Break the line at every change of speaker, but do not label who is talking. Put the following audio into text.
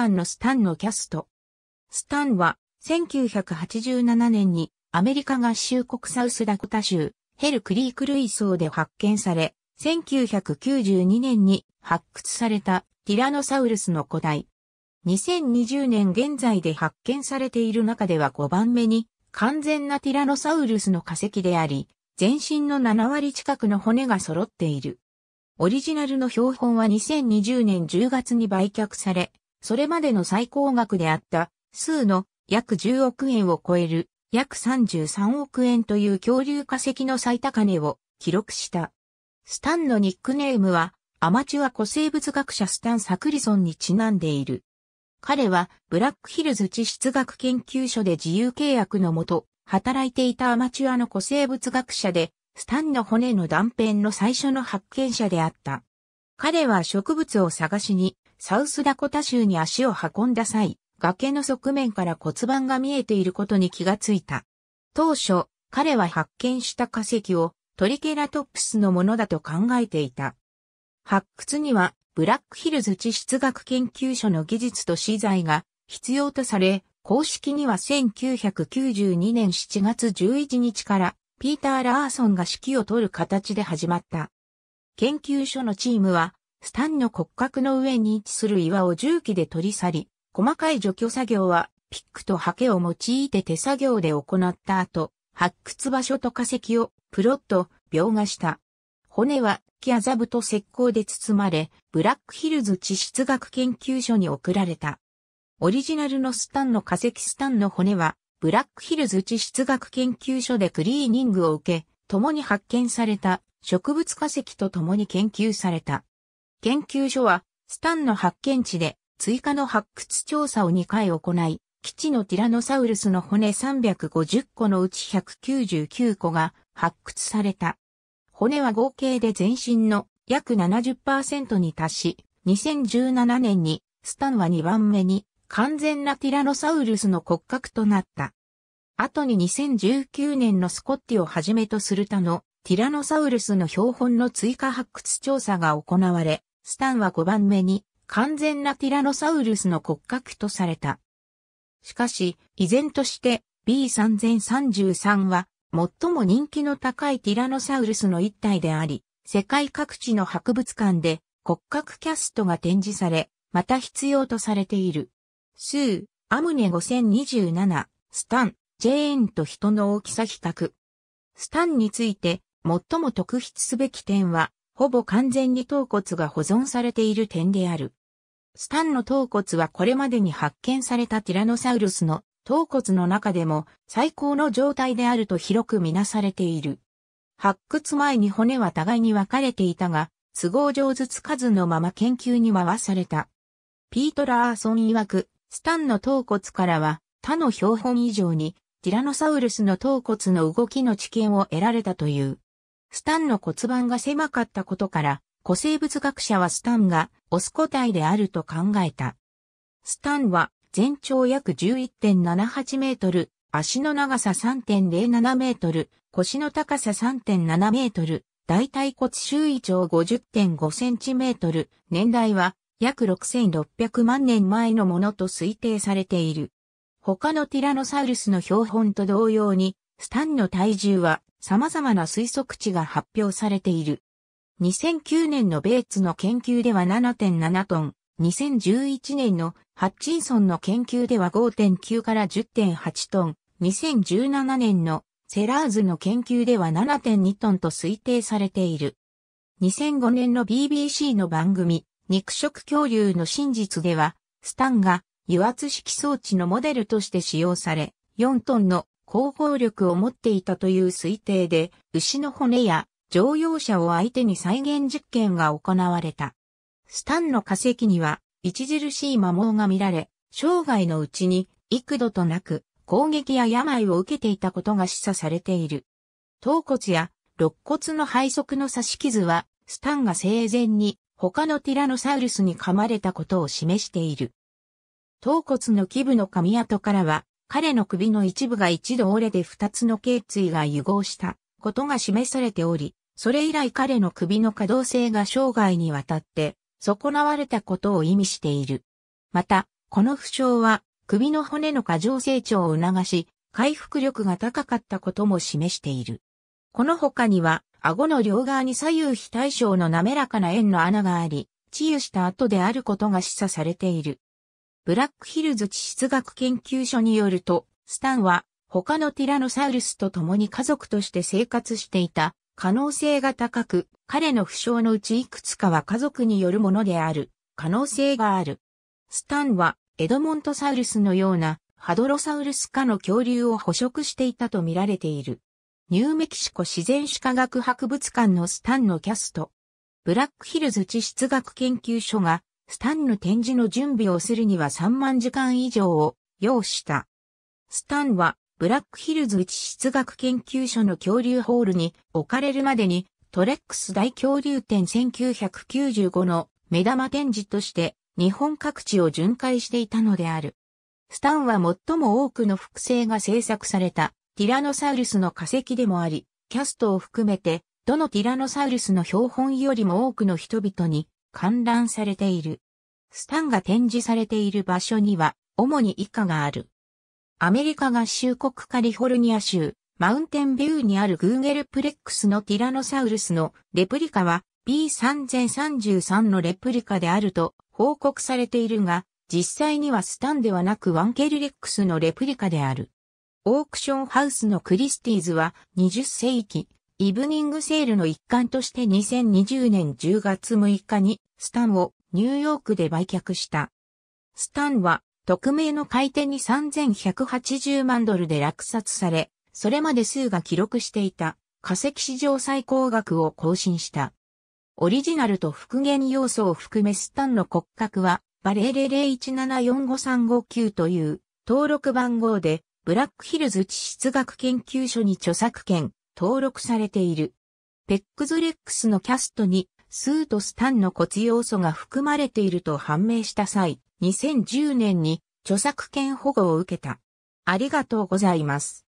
間のスタンのキャスト。スタンは、1987年にアメリカ合衆国サウスダコタ州、ヘルクリーク類層で発見され、1992年に発掘されたティラノサウルスの古代。2020年現在で発見されている中では5番目に完全なティラノサウルスの化石であり、全身の7割近くの骨が揃っている。オリジナルの標本は2020年10月に売却され、それまでの最高額であった数の約10億円を超える約33億円という恐竜化石の最高値を記録した。スタンのニックネームはアマチュア古生物学者スタン・サクリソンにちなんでいる。彼はブラックヒルズ地質学研究所で自由契約のもと働いていたアマチュアの古生物学者でスタンの骨の断片の最初の発見者であった。彼は植物を探しにサウスダコタ州に足を運んだ際、崖の側面から骨盤が見えていることに気がついた。当初、彼は発見した化石をトリケラトプスのものだと考えていた。発掘にはブラックヒルズ地質学研究所の技術と資材が必要とされ、公式には1992年7月11日からピーター・ラーソンが指揮を取る形で始まった。研究所のチームはスタンの骨格の上に位置する岩を重機で取り去り、細かい除去作業はピックとハケを用いて手作業で行った後、発掘場所と化石をプロット、描画した。骨は木ザブと石膏で包まれ、ブラックヒルズ地質学研究所に送られた。オリジナルのスタンの化石スタンの骨は、ブラックヒルズ地質学研究所でクリーニングを受け、共に発見された植物化石と共に研究された。研究所は、スタンの発見地で追加の発掘調査を2回行い、基地のティラノサウルスの骨350個のうち199個が発掘された。骨は合計で全身の約70%に達し、2017年にスタンは2番目に完全なティラノサウルスの骨格となった。後に2019年のスコッティをはじめとする他のティラノサウルスの標本の追加発掘調査が行われ、スタンは5番目に完全なティラノサウルスの骨格とされた。しかし、依然として B3033 は最も人気の高いティラノサウルスの一体であり、世界各地の博物館で骨格キャストが展示され、また必要とされている。スー、アムネ5027、スタン、ジェーンと人の大きさ比較。スタンについて最も特筆すべき点は、ほぼ完全に頭骨が保存されている点である。スタンの頭骨はこれまでに発見されたティラノサウルスの頭骨の中でも最高の状態であると広くみなされている。発掘前に骨は互いに分かれていたが、都合上ずつ数のまま研究に回された。ピート・ラーソン曰く、スタンの頭骨からは他の標本以上にティラノサウルスの頭骨の動きの知見を得られたという。スタンの骨盤が狭かったことから、古生物学者はスタンがオス個体であると考えた。スタンは全長約11.78メートル、足の長さ3.07メートル、腰の高さ3.7メートル、大腿骨周囲長50.5センチメートル、年代は約6600万年前のものと推定されている。他のティラノサウルスの標本と同様に、スタンの体重は様々な推測値が発表されている。2009年のベーツの研究では7.7トン、2011年のハッチンソンの研究では5.9から10.8トン、2017年のセラーズの研究では7.2トンと推定されている。2005年の BBC の番組、肉食恐竜の真実では、スタンが油圧式装置のモデルとして使用され、4トンの広報力を持っていたという推定で、牛の骨や乗用車を相手に再現実験が行われた。スタンの化石には、著しい摩耗が見られ、生涯のうちに幾度となく攻撃や病を受けていたことが示唆されている。頭骨や肋骨の背側の刺し傷は、スタンが生前に他のティラノサウルスに噛まれたことを示している。頭骨の基部の噛み跡からは、彼の首の一部が一度折れて二つの頸椎が融合したことが示されており、それ以来彼の首の可動性が生涯にわたって損なわれたことを意味している。また、この負傷は首の骨の過剰成長を促し、回復力が高かったことも示している。この他には、顎の両側に左右非対称の滑らかな円の穴があり、治癒した後であることが示唆されている。ブラックヒルズ地質学研究所によると、スタンは他のティラノサウルスと共に家族として生活していた可能性が高く、彼の負傷のうちいくつかは家族によるものである可能性がある。スタンはエドモントサウルスのようなハドロサウルス科の恐竜を捕食していたと見られている。ニューメキシコ自然史科学博物館のスタンのキャスト。ブラックヒルズ地質学研究所がスタンの展示の準備をするには3万時間以上を要した。スタンは、ブラックヒルズ地質学研究所の恐竜ホールに置かれるまでに、トレックス大恐竜展1995の目玉展示として日本各地を巡回していたのである。スタンは最も多くの複製が制作されたティラノサウルスの化石でもあり、キャストを含めて、どのティラノサウルスの標本よりも多くの人々に観覧されている。スタンが展示されている場所には、主に以下がある。アメリカ合衆国カリフォルニア州、マウンテンビューにあるグーゲルプレックスのティラノサウルスのレプリカは B3033 のレプリカであると報告されているが、実際にはスタンではなくワンケルレックスのレプリカである。オークションハウスのクリスティーズは20世紀、イブニングセールの一環として2020年10月6日にスタンをニューヨークで売却した。スタンは匿名の買い手に3180万ドルで落札され、それまで数が記録していた化石史上最高額を更新した。オリジナルと復元要素を含めスタンの骨格はバレレ001745359という登録番号でブラックヒルズ地質学研究所に著作権、登録されている。ペックズレックスのキャストにスーとスタンの骨要素が含まれていると判明した際、2010年に著作権保護を受けた。ありがとうございます。